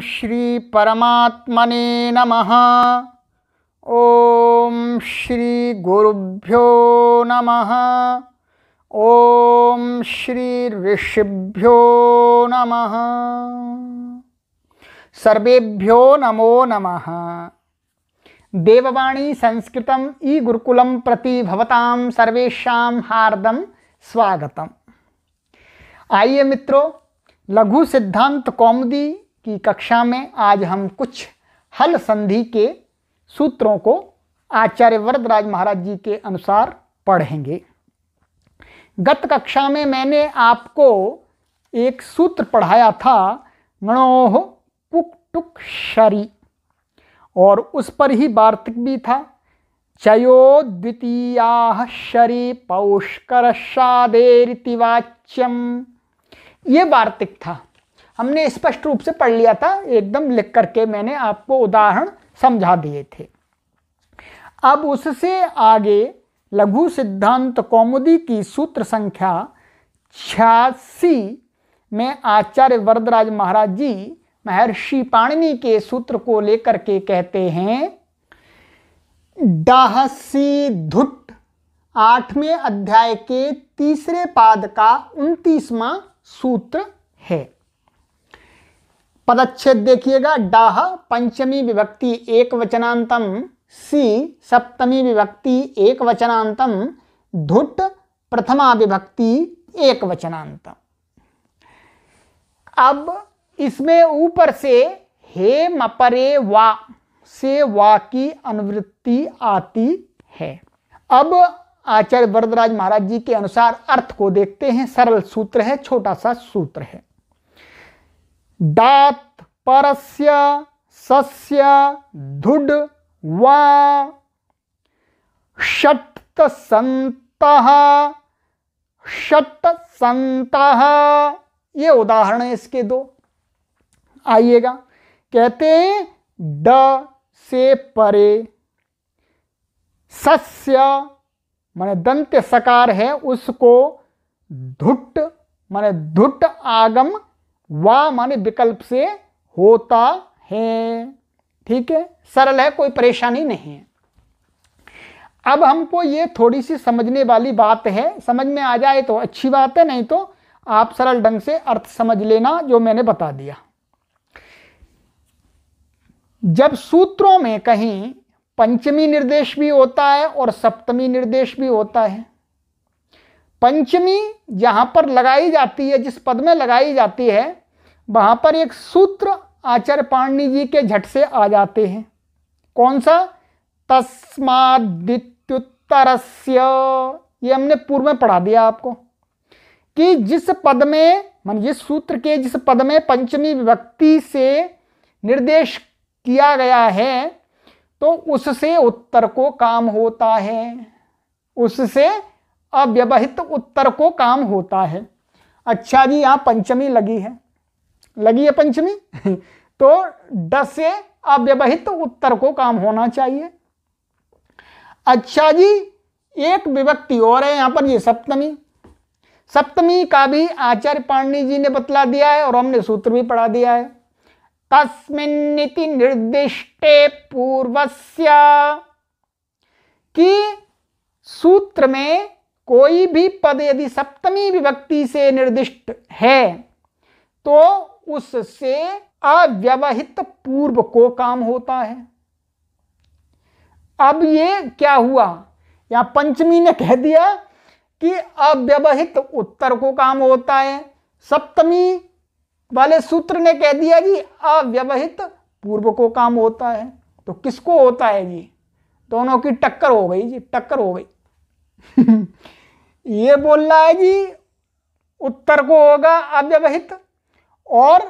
श्री परमात्मने नमः ओम श्री गुरुभ्यो नमः ओम श्री ऋषिभ्यो नमः सर्वेभ्यो नमो नमः देववाणी संस्कृतम ई गुरुकुलम प्रति भवताम सर्वेशाम हार्दम स्वागतम आइए मित्रों लघु सिद्धांत कौमुदी की कक्षा में आज हम कुछ हल संधि के सूत्रों को आचार्य वरदराज महाराज जी के अनुसार पढ़ेंगे गत कक्षा में मैंने आपको एक सूत्र पढ़ाया था गणोह कुक टुक शरी और उस पर ही वार्तिक भी था चयो द्वितीया शरी पौष्कर शादेरितिवाच्यम ये वार्तिक था हमने स्पष्ट रूप से पढ़ लिया था एकदम लिख करके मैंने आपको उदाहरण समझा दिए थे अब उससे आगे लघु सिद्धांत कौमुदी की सूत्र संख्या छियासी में आचार्य वरदराज महाराज जी महर्षि पाणिनि के सूत्र को लेकर के कहते हैं डाहसी धुट आठवें अध्याय के तीसरे पाद का उनतीसवां सूत्र है पदच्छेद देखिएगा डाह पंचमी विभक्ति एक वचनांतम सी सप्तमी विभक्ति एक वचनांतम धुट प्रथमा विभक्ति एक वचनांतम अब इसमें ऊपर से हे मपरे वा से वा की अनुवृत्ति आती है अब आचार्य वरदराज महाराज जी के अनुसार अर्थ को देखते हैं सरल सूत्र है छोटा सा सूत्र है डात परस्य सस्य धुड वा षट्सन्तः षट्सन्तः ये उदाहरण है इसके दो आइएगा कहते हैं ड से परे सस्य माने दंत्य सकार है उसको धुट माने धुट आगम वा माने विकल्प से होता है ठीक है सरल है कोई परेशानी नहीं है अब हमको ये थोड़ी सी समझने वाली बात है समझ में आ जाए तो अच्छी बात है नहीं तो आप सरल ढंग से अर्थ समझ लेना जो मैंने बता दिया जब सूत्रों में कहीं पंचमी निर्देश भी होता है और सप्तमी निर्देश भी होता है पंचमी जहां पर लगाई जाती है जिस पद में लगाई जाती है वहाँ पर एक सूत्र आचार्य पाणनी जी के झट से आ जाते हैं कौन सा तस्मादित्युत्तरस्य ये हमने पूर्व में पढ़ा दिया आपको कि जिस पद में मान जिस सूत्र के जिस पद में पंचमी विभक्ति से निर्देश किया गया है तो उससे उत्तर को काम होता है उससे अव्यवहित उत्तर को काम होता है अच्छा जी यहाँ पंचमी लगी है लगी है पंचमी तो ड से अव्यवहित उत्तर को काम होना चाहिए अच्छा जी एक विभक्ति और है यहां पर ये सप्तमी सप्तमी का भी आचार्य पाणनी जी ने बतला दिया है और हमने सूत्र भी पढ़ा दिया है तस्मिन्निति निर्दिष्टे पूर्वस्या कि सूत्र में कोई भी पद यदि सप्तमी विभक्ति से निर्दिष्ट है तो उससे अव्यवहित पूर्व को काम होता है अब ये क्या हुआ या पंचमी ने कह दिया कि अव्यवहित उत्तर को काम होता है सप्तमी वाले सूत्र ने कह दिया जी अव्यवहित पूर्व को काम होता है तो किसको होता है जी दोनों की टक्कर हो गई जी टक्कर हो गई ये बोल रहा है जी उत्तर को होगा अव्यवहित और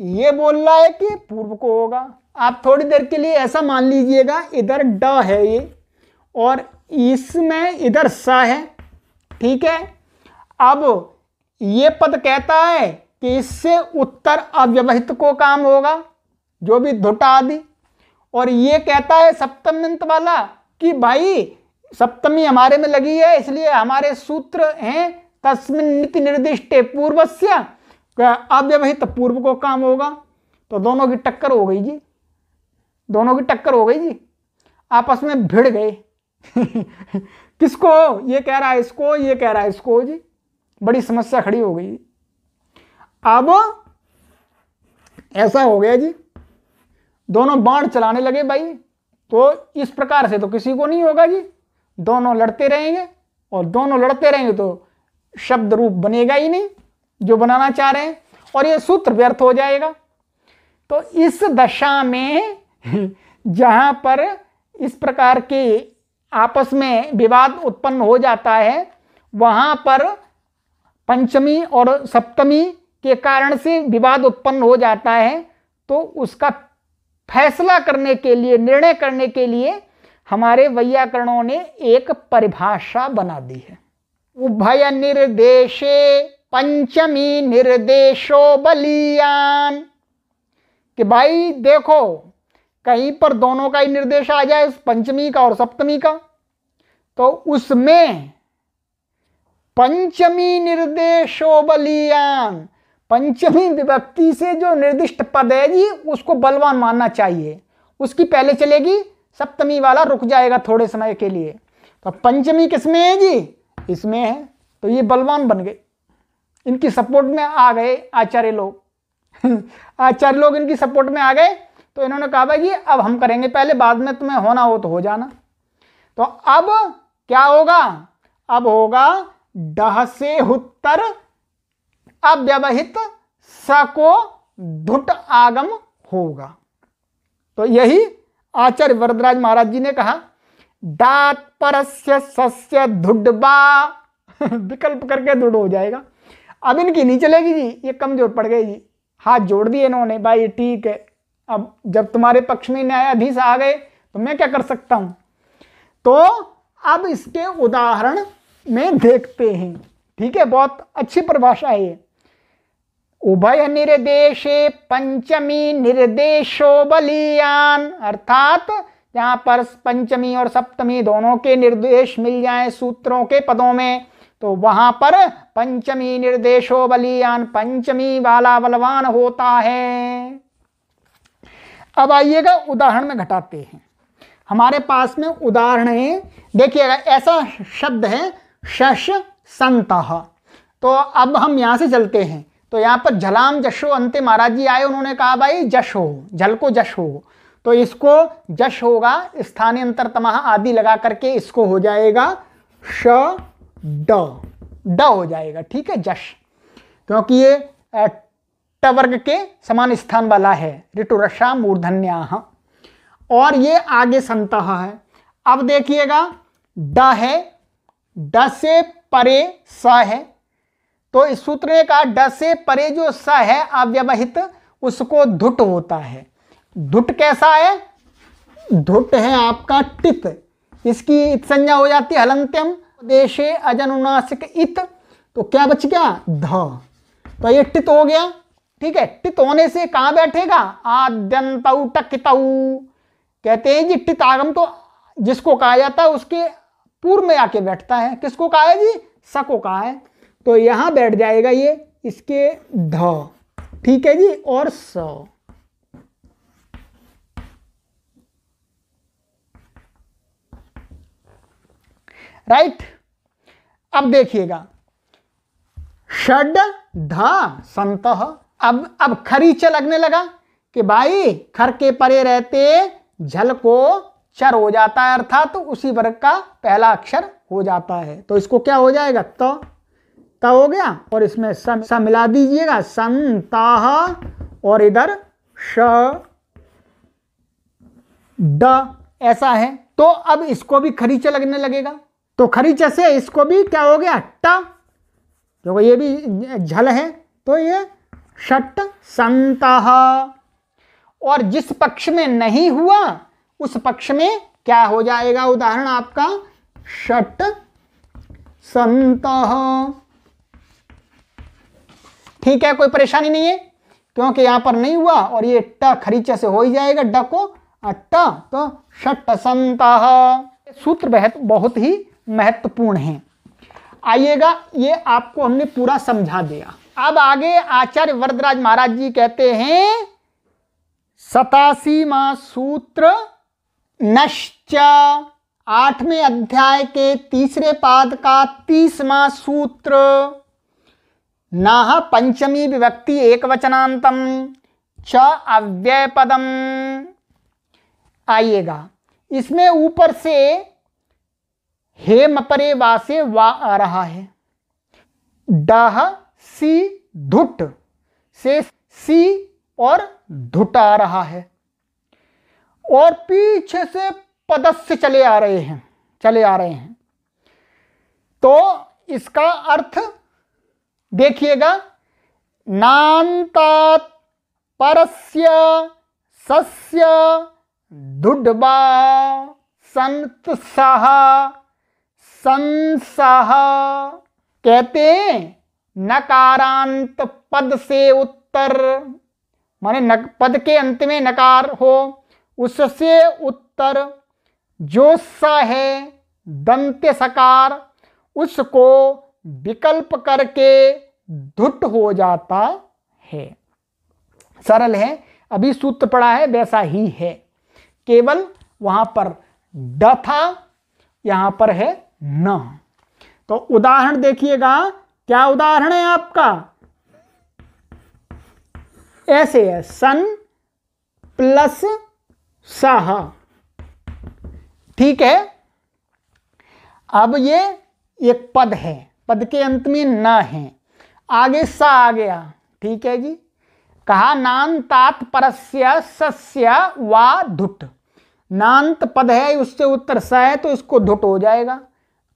ये बोल रहा है कि पूर्व को होगा आप थोड़ी देर के लिए ऐसा मान लीजिएगा इधर ड है ये और इसमें इधर स है ठीक है अब ये पद कहता है कि इससे उत्तर अव्यवहित को काम होगा जो भी धुटा आदि और ये कहता है सप्तमंत वाला कि भाई सप्तमी हमारे में लगी है इसलिए हमारे सूत्र हैं तस्मिन नीति निर्दिष्ट पूर्वस्य क्या अव्यवहित पूर्व को काम होगा तो दोनों की टक्कर हो गई जी दोनों की टक्कर हो गई जी आपस में भिड़ गए किसको ये कह रहा है इसको ये कह रहा है इसको जी बड़ी समस्या खड़ी हो गई अब ऐसा हो गया जी दोनों बाण चलाने लगे भाई तो इस प्रकार से तो किसी को नहीं होगा जी दोनों लड़ते रहेंगे और दोनों लड़ते रहेंगे तो शब्द रूप बनेगा ही नहीं जो बनाना चाह रहे हैं और ये सूत्र व्यर्थ हो जाएगा तो इस दशा में जहां पर इस प्रकार के आपस में विवाद उत्पन्न हो जाता है वहां पर पंचमी और सप्तमी के कारण से विवाद उत्पन्न हो जाता है तो उसका फैसला करने के लिए निर्णय करने के लिए हमारे वैयाकरणों ने एक परिभाषा बना दी है उभय निर्देशे पंचमी निर्देशो बलियान कि भाई देखो कहीं पर दोनों का ही निर्देश आ जाए उस पंचमी का और सप्तमी का तो उसमें पंचमी निर्देशो बलियान पंचमी विभक्ति से जो निर्दिष्ट पद है जी उसको बलवान मानना चाहिए उसकी पहले चलेगी सप्तमी वाला रुक जाएगा थोड़े समय के लिए तो पंचमी किसमें है जी इसमें है तो ये बलवान बन गए इनकी सपोर्ट में आ गए आचार्य लोग आचार्य लोग इनकी सपोर्ट में आ गए तो इन्होंने कहा भाई अब हम करेंगे पहले बाद में तुम्हें होना हो तो हो जाना तो अब क्या होगा अब होगा डह से उत्तर अव्यवहित सको धुट आगम होगा तो यही आचार्य वरदराज महाराज जी ने कहा दात परस्य सस्य धुडबा विकल्प करके धुड हो जाएगा अब इनकी नहीं चलेगी जी ये कमज़ोर पड़ गई जी हाथ जोड़ दिए इन्होंने भाई ठीक है अब जब तुम्हारे पक्ष में न्यायाधीश आ गए तो मैं क्या कर सकता हूं तो अब इसके उदाहरण में देखते हैं ठीक है बहुत अच्छी परिभाषा है ये उभय निर्देश पंचमी निर्देशो बलियान अर्थात यहां पर पंचमी और सप्तमी दोनों के निर्देश मिल जाए सूत्रों के पदों में तो वहां पर पंचमी निर्देशो बलियान पंचमी वाला बलवान होता है अब आइएगा उदाहरण में घटाते हैं हमारे पास में उदाहरण है देखिएगा ऐसा शब्द है शश संत तो अब हम यहां से चलते हैं तो यहां पर झलाम जशो अंत महाराज जी आए उन्होंने कहा भाई जश हो जल को जश हो तो इसको जश होगा स्थानीय अंतरतमा आदि लगा करके इसको हो जाएगा श ड ड हो जाएगा ठीक है जश क्योंकि ये टवर्ग के समान स्थान वाला है ऋतुरशा मूर्धन्या और ये आगे संत है अब देखिएगा ड है ड से परे स है तो इस सूत्र का ड से परे जो स है अव्यवहित उसको धुट होता है धुट कैसा है धुट है आपका टित इसकी संज्ञा हो जाती है हलंत्यम देशे अजनुनासिक इत तो क्या बच गया ध तो ये टित हो गया ठीक है टित होने से कहा बैठेगा आद्यंत टकितऊ कहते हैं जी टित आगम तो जिसको कहा जाता है उसके पूर्व में आके बैठता है किसको कहा है जी स को कहा है तो यहां बैठ जाएगा ये इसके ध ठीक है जी और स राइट right? अब देखिएगा षड धा संत अब अब खरी लगने लगा कि भाई खर के परे रहते झल को चर हो जाता है अर्थात तो उसी वर्ग का पहला अक्षर हो जाता है तो इसको क्या हो जाएगा तो त हो गया और इसमें सम मिला दीजिएगा संता और इधर श ड ऐसा है तो अब इसको भी खरीचा लगने लगेगा तो खरीच से इसको भी क्या हो गया ट देखो ये भी झल है तो ये षट संत और जिस पक्ष में नहीं हुआ उस पक्ष में क्या हो जाएगा उदाहरण आपका षट संत ठीक है कोई परेशानी नहीं है क्योंकि यहां पर नहीं हुआ और ये ट खरीचा से हो ही जाएगा ड को अट्टा तो षट संत सूत्र बहुत ही महत्वपूर्ण हैं आइएगा ये आपको हमने पूरा समझा दिया अब आगे आचार्य वरदराज महाराज जी कहते हैं सतासी मां सूत्र नश्च आठवें अध्याय के तीसरे पाद का तीसवा सूत्र नाह पंचमी विभक्ति एक वचनांतम च अव्यय पदम आइएगा इसमें ऊपर से हेम परे वा से वा आ रहा है डाह सी धुट से सी और धुट आ रहा है और पीछे से पदस्य चले आ रहे हैं चले आ रहे हैं तो इसका अर्थ देखिएगा नानता परस्य सस्य दुडबा संत सहा संसह कहते नकारांत पद से उत्तर माने नक, पद के अंत में नकार हो उससे उत्तर जो सा है दंत्य सकार उसको विकल्प करके धुट हो जाता है सरल है अभी सूत्र पड़ा है वैसा ही है केवल वहां पर ड था यहां पर है न तो उदाहरण देखिएगा क्या उदाहरण है आपका ऐसे है सन प्लस सह ठीक है अब ये एक पद है पद के अंत में न है आगे सा आ गया ठीक है जी कहा नांतात परस्य सस्य वा धुट नांत पद है उससे उत्तर स है तो इसको धुट हो जाएगा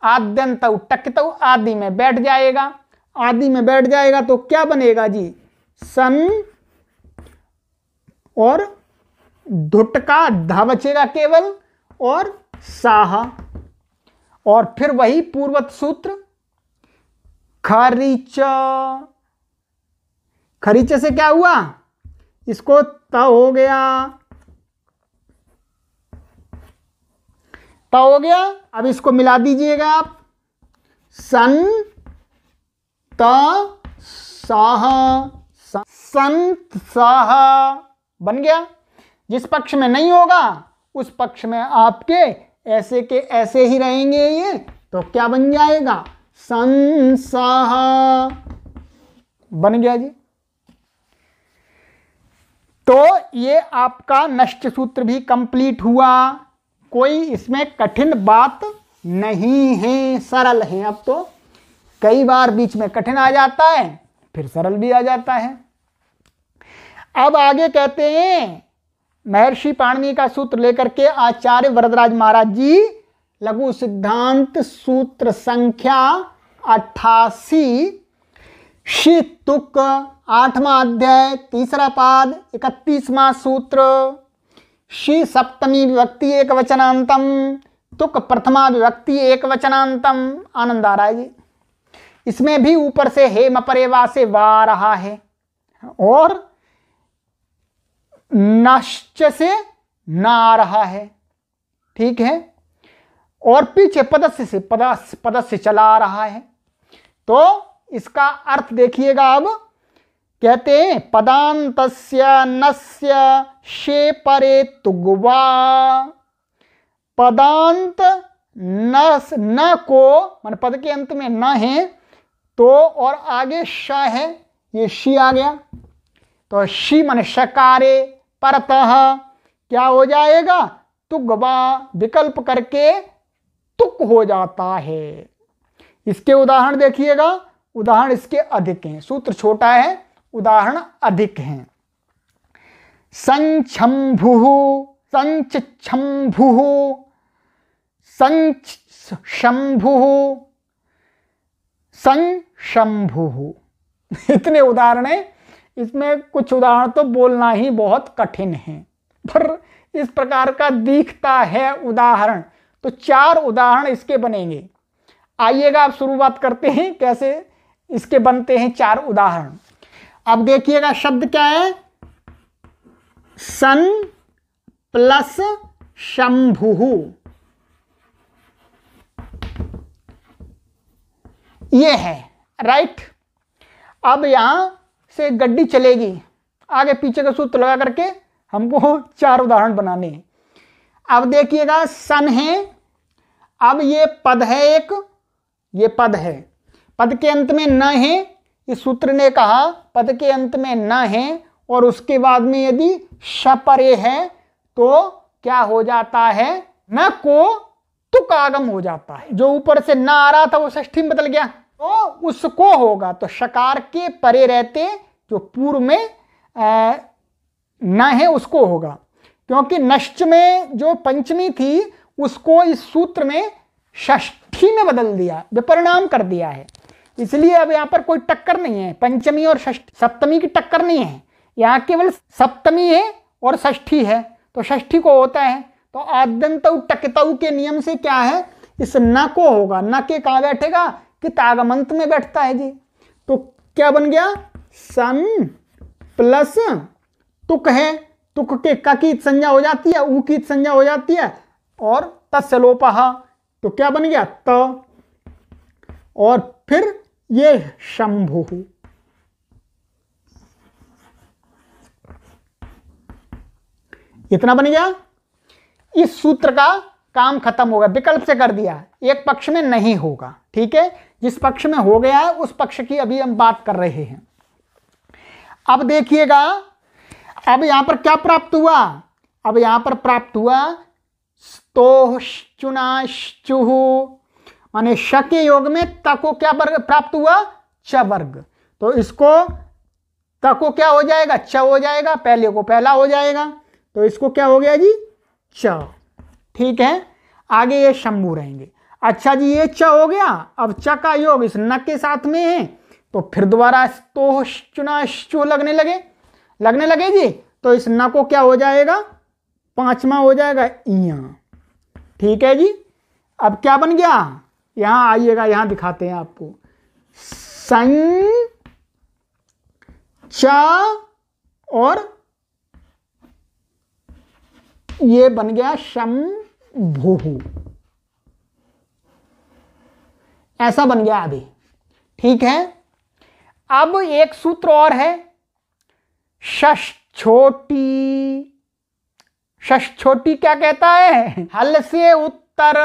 आद्यंत तो टकित तो आदि में बैठ जाएगा आदि में बैठ जाएगा तो क्या बनेगा जी सन और धुटका धा बचेगा केवल और साह और फिर वही पूर्वत सूत्र खरीच खरीचे से क्या हुआ इसको त हो गया प हो गया अब इसको मिला दीजिएगा आप सन त साह संत साह बन गया जिस पक्ष में नहीं होगा उस पक्ष में आपके ऐसे के ऐसे ही रहेंगे ये तो क्या बन जाएगा संसाह बन गया जी तो ये आपका नष्ट सूत्र भी कंप्लीट हुआ कोई इसमें कठिन बात नहीं है सरल है अब तो कई बार बीच में कठिन आ जाता है फिर सरल भी आ जाता है अब आगे कहते हैं महर्षि पाणनी का सूत्र लेकर के आचार्य वरदराज महाराज जी लघु सिद्धांत सूत्र संख्या अट्ठासी शितुक आठवां अध्याय तीसरा पाद इकतीसवां सूत्र श्री सप्तमी विभक्ति एक वचनांतम तुक प्रथमा विभक्ति एक वचनांतम आनंद आ रहा है जी इसमें भी ऊपर से हे वा से वा रहा है और नश्च से ना आ रहा है ठीक है और पीछे पदस्य से पदस्य पदस्य चला रहा है तो इसका अर्थ देखिएगा अब कहते हैं पदांत नस्य शे परे तुगवा पदांत नस न को मान पद के अंत में न है तो और आगे श है ये शी आ गया तो शी मन शकारे परत क्या हो जाएगा तुगवा विकल्प करके तुक हो जाता है इसके उदाहरण देखिएगा उदाहरण इसके अधिक हैं सूत्र छोटा है उदाहरण अधिक हैं संच शंभु सं शंभु इतने उदाहरण हैं इसमें कुछ उदाहरण तो बोलना ही बहुत कठिन है पर इस प्रकार का दिखता है उदाहरण तो चार उदाहरण इसके बनेंगे आइएगा आप शुरुआत करते हैं कैसे इसके बनते हैं चार उदाहरण अब देखिएगा शब्द क्या है सन प्लस शंभु ये है राइट अब यहां से गड्डी चलेगी आगे पीछे का सूत्र लगा करके हमको चार उदाहरण बनाने हैं अब देखिएगा सन है अब ये पद है एक ये पद है पद के अंत में न है इस सूत्र ने कहा पद के अंत में न है और उसके बाद में यदि शपरे है तो क्या हो जाता है न को तुक आगम हो जाता है जो ऊपर से न आ रहा था वो ष्ठी में बदल गया तो उसको होगा तो शकार के परे रहते जो पूर्व में न है उसको होगा क्योंकि नष्ट में जो पंचमी थी उसको इस सूत्र में षष्ठी में बदल दिया विपरिणाम कर दिया है इसलिए अब यहाँ पर कोई टक्कर नहीं है पंचमी और सप्तमी की टक्कर नहीं है यहाँ केवल सप्तमी है और षष्ठी है तो षष्ठी को होता है तो आद्यंत टकताऊ के नियम से क्या है इस न को होगा न के कहा बैठेगा कि तागमंत में बैठता है जी तो क्या बन गया सन प्लस तुक है तुक के का की संज्ञा हो जाती है ऊ की संज्ञा हो जाती है और तस्लोपहा तो क्या बन गया त और फिर ये शंभु इतना बन गया इस सूत्र का काम खत्म होगा विकल्प से कर दिया एक पक्ष में नहीं होगा ठीक है जिस पक्ष में हो गया है उस पक्ष की अभी हम बात कर रहे हैं अब देखिएगा अब यहां पर क्या प्राप्त हुआ अब यहां पर प्राप्त हुआ स्तोह चुना चुहु माने श के योग में त को क्या प्राप्त हुआ च वर्ग तो इसको त को क्या हो जाएगा च हो जाएगा पहले को पहला हो जाएगा तो इसको क्या हो गया जी च ठीक है आगे ये शंभू रहेंगे अच्छा जी ये च हो गया अब च का योग इस न के साथ में है तो फिर दोबारा तो चुना चो लगने लगे लगने लगे जी तो इस न को क्या हो जाएगा पांचवा हो जाएगा इया ठीक है जी अब क्या बन गया यहां आइएगा यहां दिखाते हैं आपको सं च और ये बन गया भू ऐसा बन गया अभी ठीक है अब एक सूत्र और है शश छोटी शश छोटी क्या कहता है हल से उत्तर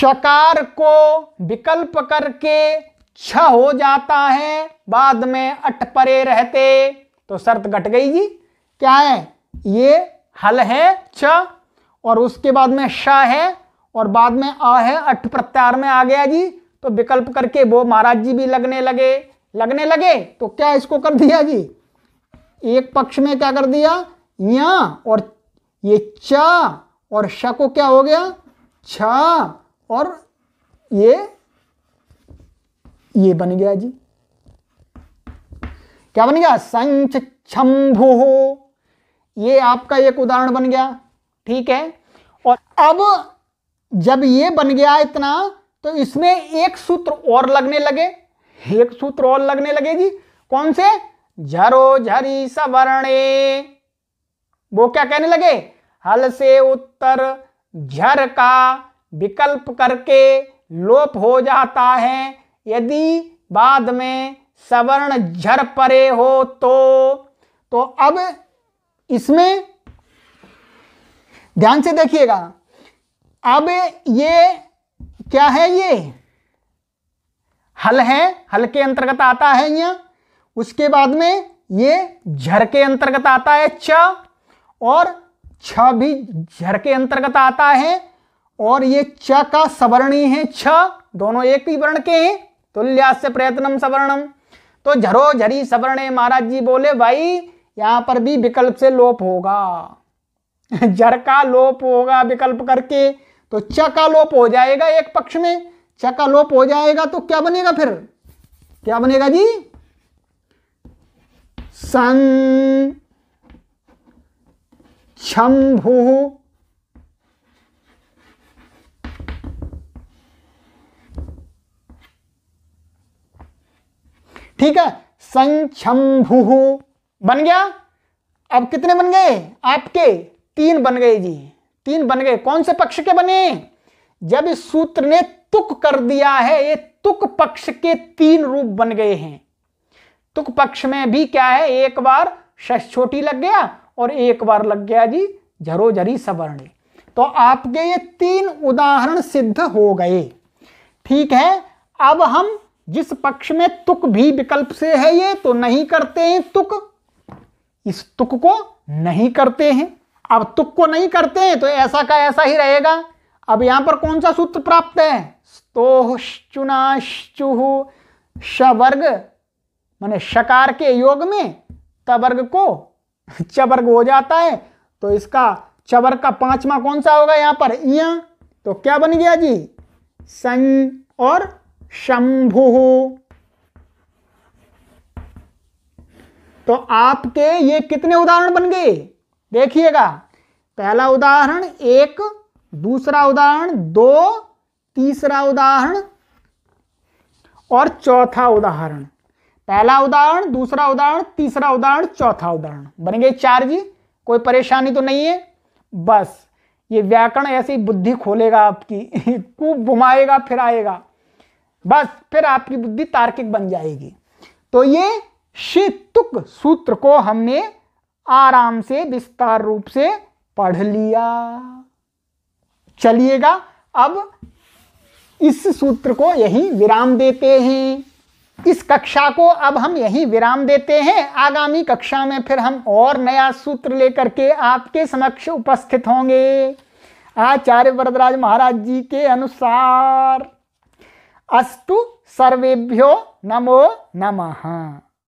शकार को विकल्प करके छ हो जाता है बाद में अट परे रहते तो शर्त घट गई जी क्या है ये हल है छ और उसके बाद में श है और बाद में आ है अठ प्रत्यार में आ गया जी तो विकल्प करके वो महाराज जी भी लगने लगे लगने लगे तो क्या इसको कर दिया जी एक पक्ष में क्या कर दिया या और ये च और श को क्या हो गया छ और ये ये बन गया जी क्या बन गया संच शंभु ये आपका एक उदाहरण बन गया ठीक है और अब जब ये बन गया इतना तो इसमें एक सूत्र और लगने लगे एक सूत्र और लगने लगे जी कौन से झरो झरी सवर्णे वो क्या कहने लगे हल से उत्तर झर का विकल्प करके लोप हो जाता है यदि बाद में सवर्ण झर परे हो तो तो अब इसमें ध्यान से देखिएगा अब ये क्या है ये हल है हल के अंतर्गत आता है यह उसके बाद में ये झर के अंतर्गत आता है छ और छ भी झर के अंतर्गत आता है और ये च का सवर्णी है छ दोनों एक ही वर्ण के हैं तुल्यास्य प्रयत्नम सवर्णम तो झरो झरी सवर्ण महाराज जी बोले भाई यहां पर भी विकल्प से लोप होगा जर का लोप होगा विकल्प करके तो च का लोप हो जाएगा एक पक्ष में च का लोप हो जाएगा तो क्या बनेगा फिर क्या बनेगा जी सन शंभु ठीक है संक्षम्भु बन गया अब कितने बन गए आपके तीन बन गए जी तीन बन गए कौन से पक्ष के बने जब इस सूत्र ने तुक कर दिया है ये तुक पक्ष के तीन रूप बन गए हैं तुक पक्ष में भी क्या है एक बार शश छोटी लग गया और एक बार लग गया जी झरो झरी सवर्णी तो आपके ये तीन उदाहरण सिद्ध हो गए ठीक है अब हम जिस पक्ष में तुक भी विकल्प से है ये तो नहीं करते हैं तुक इस तुक को नहीं करते हैं अब तुक को नहीं करते हैं तो ऐसा का ऐसा ही रहेगा अब यहां पर कौन सा सूत्र प्राप्त है स्तोहश्चुनाश्चुह शवर्ग माने शकार के योग में तवर्ग को चवर्ग हो जाता है तो इसका चवर्ग का पांचवा कौन सा होगा यहां पर इया तो क्या बन गया जी सं और शंभु तो आपके ये कितने उदाहरण बन गए देखिएगा पहला उदाहरण एक दूसरा उदाहरण दो तीसरा उदाहरण और चौथा उदाहरण पहला उदाहरण दूसरा उदाहरण तीसरा उदाहरण चौथा उदाहरण बन गए चार जी कोई परेशानी तो नहीं है बस ये व्याकरण ऐसी बुद्धि खोलेगा आपकी खूब घुमाएगा फिराएगा बस फिर आपकी बुद्धि तार्किक बन जाएगी तो ये शीतुक सूत्र को हमने आराम से विस्तार रूप से पढ़ लिया चलिएगा अब इस सूत्र को यहीं विराम देते हैं इस कक्षा को अब हम यहीं विराम देते हैं आगामी कक्षा में फिर हम और नया सूत्र लेकर के आपके समक्ष उपस्थित होंगे आचार्य वरदराज महाराज जी के अनुसार अस्तु सर्वेभ्यो नमो नमः